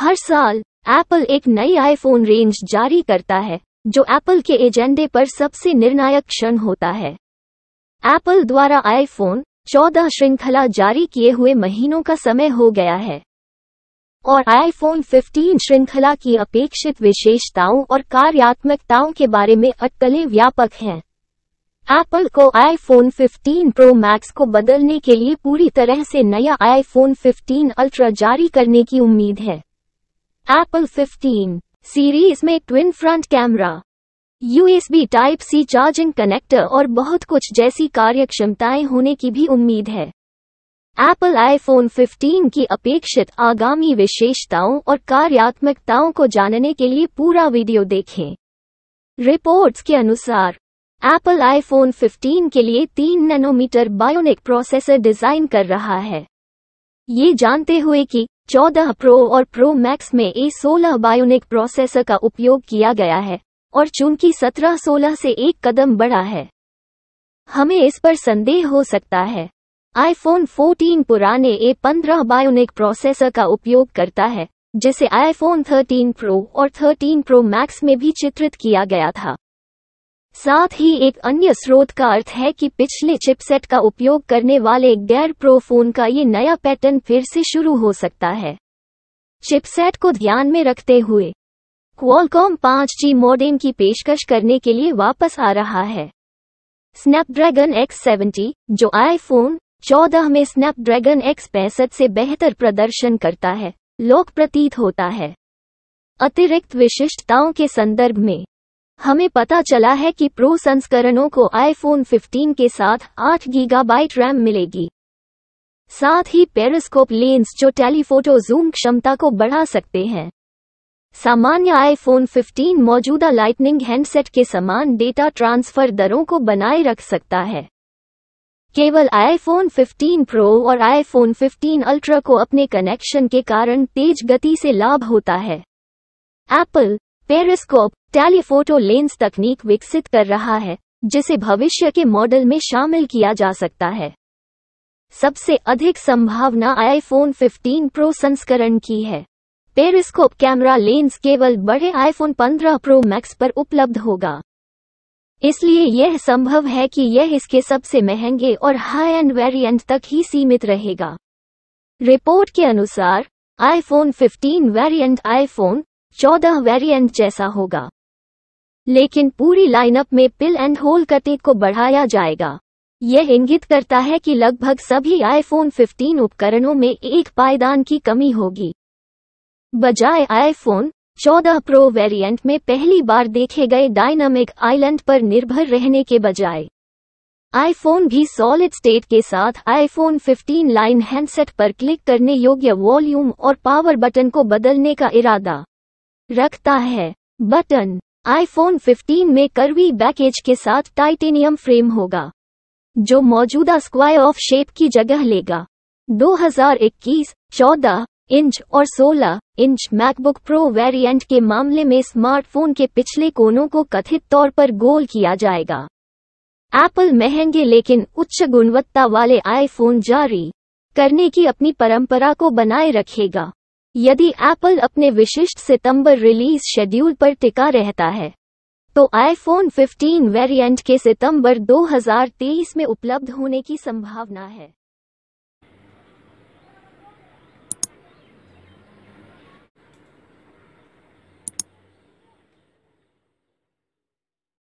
हर साल एप्पल एक नई आईफोन रेंज जारी करता है जो एप्पल के एजेंडे पर सबसे निर्णायक क्षण होता है एप्पल द्वारा आईफोन 14 श्रृंखला जारी किए हुए महीनों का समय हो गया है और आईफोन 15 श्रृंखला की अपेक्षित विशेषताओं और कार्यात्मकताओं के बारे में अटकलें व्यापक हैं एप्पल को आईफोन 15 प्रो मैक्स को बदलने के लिए पूरी तरह से नया आईफोन 15 अल्ट्रा जारी करने की उम्मीद है Apple 15 सीरीज में twin front camera USB type C charging connector और बहुत कुछ जैसी कार्यक्षमताएं होने की भी उम्मीद है एप्पल आईफोन 15 की अपेक्षित आगामी विशेषताओं और कार्यात्मकताओं को जानने के लिए पूरा वीडियो देखें रिपोर्ट्स के अनुसार एप्पल आईफोन 15 के लिए 3 नैनोमीटर बायोनिक प्रोसेसर डिजाइन कर रहा है ये जानते हुए कि 14 प्रो और प्रो मैक्स में ए सोलह बायोनिक प्रोसेसर का उपयोग किया गया है और चूंकि 17-16 से एक कदम बड़ा है हमें इस पर संदेह हो सकता है आईफोन 14 पुराने ए 15 बायोनिक प्रोसेसर का उपयोग करता है जिसे आईफोन 13 प्रो और 13 प्रो मैक्स में भी चित्रित किया गया था साथ ही एक अन्य स्रोत का अर्थ है कि पिछले चिपसेट का उपयोग करने वाले गैर प्रो फोन का ये नया पैटर्न फिर से शुरू हो सकता है चिपसेट को ध्यान में रखते हुए क्वालकॉम जी मॉडेम की पेशकश करने के लिए वापस आ रहा है स्नैपड्रैगन एक्स सेवेंटी जो आईफोन 14 में स्नैपड्रैगन एक्स पैंसठ से बेहतर प्रदर्शन करता है लोक प्रतीत होता है अतिरिक्त विशिष्टताओं के संदर्भ में हमें पता चला है कि प्रो संस्करणों को आईफोन 15 के साथ 8 गीगाबाइट रैम मिलेगी साथ ही पेरिस्कोप लेंस जो टेलीफोटो जूम क्षमता को बढ़ा सकते हैं सामान्य आईफोन 15 मौजूदा लाइटनिंग हैंडसेट के समान डेटा ट्रांसफर दरों को बनाए रख सकता है केवल आईफोन 15 प्रो और आईफोन 15 अल्ट्रा को अपने कनेक्शन के कारण तेज गति से लाभ होता है एप्पल पेरिस्कोप टेलीफोटो लेंस तकनीक विकसित कर रहा है जिसे भविष्य के मॉडल में शामिल किया जा सकता है सबसे अधिक संभावना आईफोन 15 प्रो संस्करण की है पेरिस्कोप कैमरा लेंस केवल बड़े आईफोन 15 प्रो मैक्स पर उपलब्ध होगा इसलिए यह संभव है कि यह इसके सबसे महंगे और हाई एंड वेरिएंट तक ही सीमित रहेगा रिपोर्ट के अनुसार आईफोन 15 वेरिएंट आईफोन चौदह वेरिएंट जैसा होगा लेकिन पूरी लाइनअप में पिल एंड होल कते को बढ़ाया जाएगा यह इंगित करता है कि लगभग सभी आईफोन 15 उपकरणों में एक पायदान की कमी होगी बजाय आईफोन 14 प्रो वेरिएंट में पहली बार देखे गए डायनामिक आइलैंड पर निर्भर रहने के बजाय आईफोन भी सॉलिड स्टेट के साथ आईफोन 15 लाइन हैंडसेट पर क्लिक करने योग्य वॉल्यूम और पावर बटन को बदलने का इरादा रखता है बटन आईफोन 15 में करवी बैकेज के साथ टाइटेनियम फ्रेम होगा जो मौजूदा स्क्वायर ऑफ शेप की जगह लेगा 2021 14 इंच और 16 इंच मैकबुक प्रो वेरिएंट के मामले में स्मार्टफोन के पिछले कोनों को कथित तौर पर गोल किया जाएगा एप्पल महंगे लेकिन उच्च गुणवत्ता वाले आईफोन जारी करने की अपनी परंपरा को बनाए रखेगा यदि एप्पल अपने विशिष्ट सितंबर रिलीज शेड्यूल पर टिका रहता है तो आईफोन 15 वेरिएंट के सितंबर 2023 में उपलब्ध होने की संभावना है